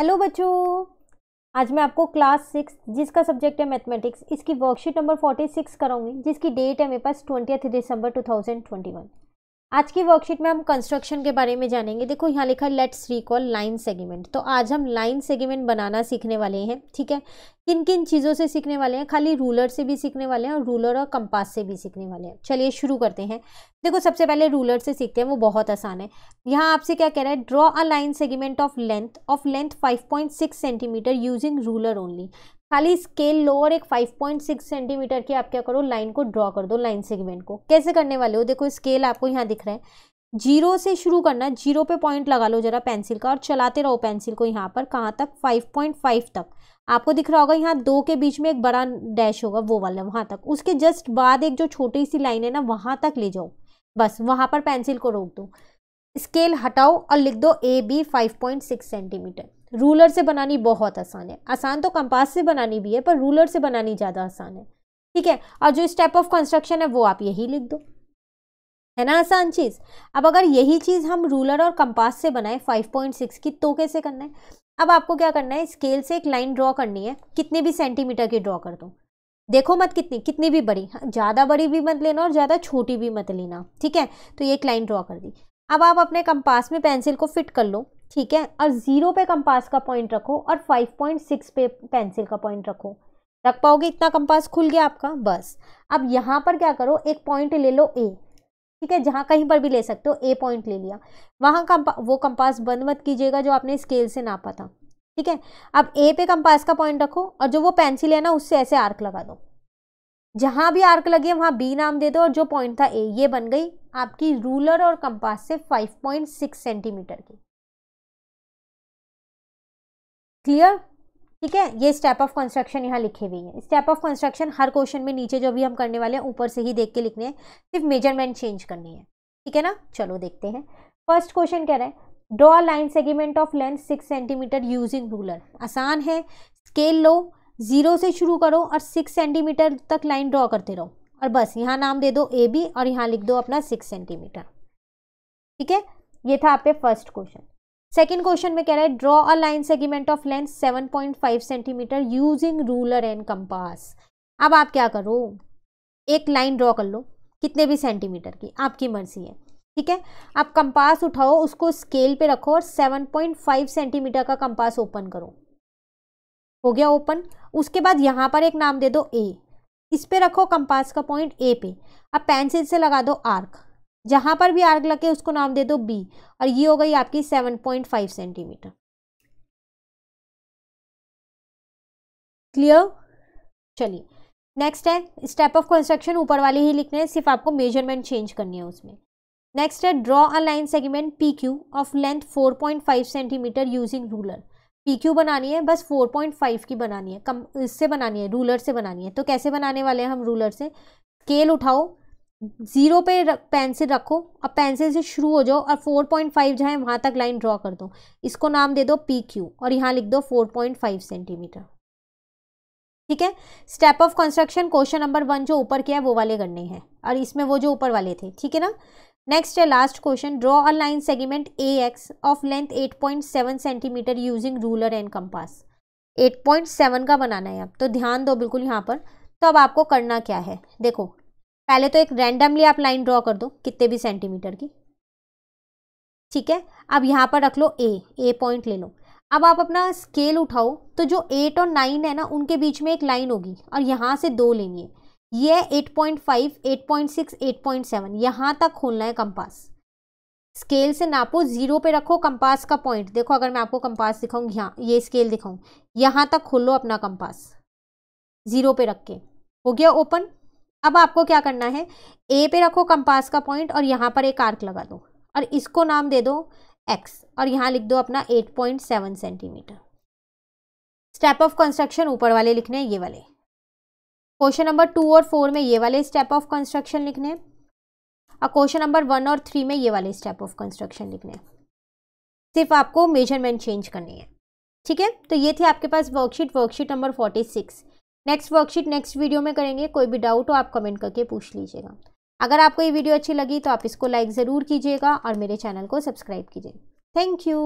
hello बच्चों आज मैं आपको क्लास सिक्स जिसका सब्जेक्ट है मैथमेटिक्स इसकी वर्कशीट नंबर फोर्टी सिक्स कराऊंगी जिसकी डेट है मेरे पास twenty December two thousand twenty one आज की वर्कशीट में हम कंस्ट्रक्शन के बारे में जानेंगे देखो यहाँ लिखा है लेट्स रिकॉल लाइन सेगमेंट तो आज हम लाइन सेगमेंट बनाना सीखने वाले हैं ठीक है किन किन चीज़ों से सीखने वाले हैं खाली रूलर से भी सीखने वाले हैं और रूलर और कंपास से भी सीखने वाले हैं चलिए शुरू करते हैं देखो सबसे पहले रूलर से सीखते हैं वो बहुत आसान है यहाँ आपसे क्या कह रहा है draw a line segment of length of length 5.6 centimetre using ruler only खाली स्केल लोअर एक 5.6 सेंटीमीटर की आप क्या करो लाइन को ड्रॉ कर दो लाइन सेगमेंट को कैसे करने वाले हो देखो स्केल आपको यहाँ दिख रहा है जीरो से शुरू करना जीरो पे पॉइंट लगा लो जरा पेंसिल का और चलाते रहो पेंसिल को यहाँ पर कहाँ तक 5.5 तक आपको दिख रहा होगा यहाँ दो के बीच में एक बड़ा डैश होगा वो वाला वहाँ तक उसके जस्ट बाद एक जो छोटी सी लाइन है ना वहाँ तक ले जाओ बस वहाँ पर पेंसिल को रोक दो स्केल हटाओ और लिख दो A B five point six centimetre ruler से बनानी बहुत आसान है आसान तो कंपास से बनानी भी है पर रूलर से बनानी ज़्यादा आसान है ठीक है और जो स्टेप ऑफ कंस्ट्रक्शन है वो आप यही लिख दो है ना आसान चीज़ अब अगर यही चीज़ हम रूलर और कंपास से बनाएं 5.6 की तो कैसे करना है अब आपको क्या करना है स्केल से एक लाइन ड्रॉ करनी है कितने भी सेंटीमीटर की ड्रॉ कर दो देखो मत कितनी कितनी भी बड़ी हाँ, ज़्यादा बड़ी भी मत लेना और ज़्यादा छोटी भी मत लेना ठीक है तो ये एक लाइन ड्रॉ कर दी अब आप अपने कंपास में पेंसिल को फिट कर लो ठीक है और ज़ीरो पे कंपास का पॉइंट रखो और फाइव पॉइंट सिक्स पे पेंसिल का पॉइंट रखो रख पाओगे इतना कंपास खुल गया आपका बस अब यहाँ पर क्या करो एक पॉइंट ले लो ए ठीक है जहाँ कहीं पर भी ले सकते हो ए पॉइंट ले लिया वहाँ कंपा वो कंपास बंद मत कीजिएगा जो आपने स्केल से नापा था ठीक है अब ए पे कंपास का पॉइंट रखो और जो वो पेंसिल है ना उससे ऐसे आर्क लगा दो जहाँ भी आर्क लगे वहाँ बी नाम दे दो और जो पॉइंट था ए ये बन गई आपकी रूलर और कंपास से 5.6 सेंटीमीटर की क्लियर ठीक है ये स्टेप ऑफ कंस्ट्रक्शन यहाँ लिखे हुए हैं स्टेप ऑफ कंस्ट्रक्शन हर क्वेश्चन में नीचे जो भी हम करने वाले हैं ऊपर से ही देख के लिखने हैं सिर्फ मेजरमेंट चेंज करनी है ठीक है ना चलो देखते हैं फर्स्ट क्वेश्चन कह रहे हैं draw line segment of length six centimetre using ruler आसान है स्केल लो जीरो से शुरू करो और सिक्स सेंटीमीटर तक लाइन ड्रॉ करते रहो और बस यहाँ नाम दे दो ए बी और यहाँ लिख दो अपना सिक्स सेंटीमीटर ठीक है ये था आपके फर्स्ट क्वेश्चन सेकेंड क्वेश्चन में कह रहा है draw a line segment of length seven point five centimetre using ruler and compass अब आप क्या करो एक लाइन ड्रॉ कर लो कितने भी सेंटीमीटर की आपकी मर्जी है ठीक है आप कंपास उठाओ उसको स्केल पे रखो और सेवन पॉइंट फाइव सेंटीमीटर का कंपास ओपन करो हो गया ओपन उसके बाद यहाँ पर एक नाम दे दो ए इस पे रखो कंपास का पॉइंट ए पे अब पेंसिल से लगा दो आर्क जहाँ पर भी आर्क लगे उसको नाम दे दो बी और ये हो गई आपकी seven point five centimetre clear चलिए नेक्स्ट है स्टेप ऑफ कंस्ट्रक्शन ऊपर वाले ही लिखने हैं सिर्फ आपको मेजरमेंट चेंज करनी है उसमें नेक्स्ट है draw a line segment P Q of length five centimetre using ruler P Q बनानी है बस फोर पॉइंट फाइव की बनानी है कम इससे बनानी है रूलर से बनानी है तो कैसे बनाने वाले हैं हम रूलर से स्केल उठाओ जीरो पे पेंसिल रखो अब पेंसिल से शुरू हो जाओ और फोर पॉइंट फाइव जहाँ वहाँ तक लाइन ड्रॉ कर दो इसको नाम दे दो पी क्यू और यहाँ लिख दो फोर पॉइंट फाइव सेंटीमीटर ठीक है step of construction question number one जो ऊपर किया है वो वाले करने हैं और इसमें वो जो ऊपर वाले थे ठीक है ना नेक्स्ट है last question draw a line segment A X of length 8.7 centimetre using ruler and compass 8.7 का बनाना है अब तो ध्यान दो बिल्कुल यहाँ पर तो अब आपको करना क्या है देखो पहले तो एक रैंडमली आप लाइन ड्रॉ कर दो कितने भी सेंटीमीटर की ठीक है अब यहाँ पर रख लो ए ए पॉइंट ले लो अब आप अपना स्केल उठाओ तो जो एट और नाइन है ना उनके बीच में एक लाइन होगी और यहाँ से दो लेनी है ये 8.5, 8.6, 8.7 यहाँ तक खोलना है कंपास स्केल से नापो जीरो पे रखो कंपास का पॉइंट देखो अगर मैं आपको कंपास दिखाऊंगी यहाँ ये स्केल दिखाऊँ यहाँ तक खोल लो अपना कंपास जीरो पे रख के हो गया ओपन अब आपको क्या करना है ए पे रखो कंपास का पॉइंट और यहाँ पर एक आर्क लगा दो और इसको नाम दे दो एक्स और यहाँ लिख दो अपना eight centimetre step of construction ऊपर वाले लिखने हैं ये वाले क्वेश्चन नंबर टू और फोर में ये वाले स्टेप ऑफ कंस्ट्रक्शन लिखने और क्वेश्चन नंबर वन और थ्री में ये वाले स्टेप ऑफ कंस्ट्रक्शन लिखने सिर्फ आपको मेजरमेंट चेंज करनी है ठीक है तो ये थी आपके पास worksheet worksheet number forty six next worksheet next video में करेंगे कोई भी डाउट हो आप कमेंट करके पूछ लीजिएगा अगर आपको ये वीडियो अच्छी लगी तो आप इसको लाइक ज़रूर कीजिएगा और मेरे चैनल को सब्सक्राइब कीजिए थैंक यू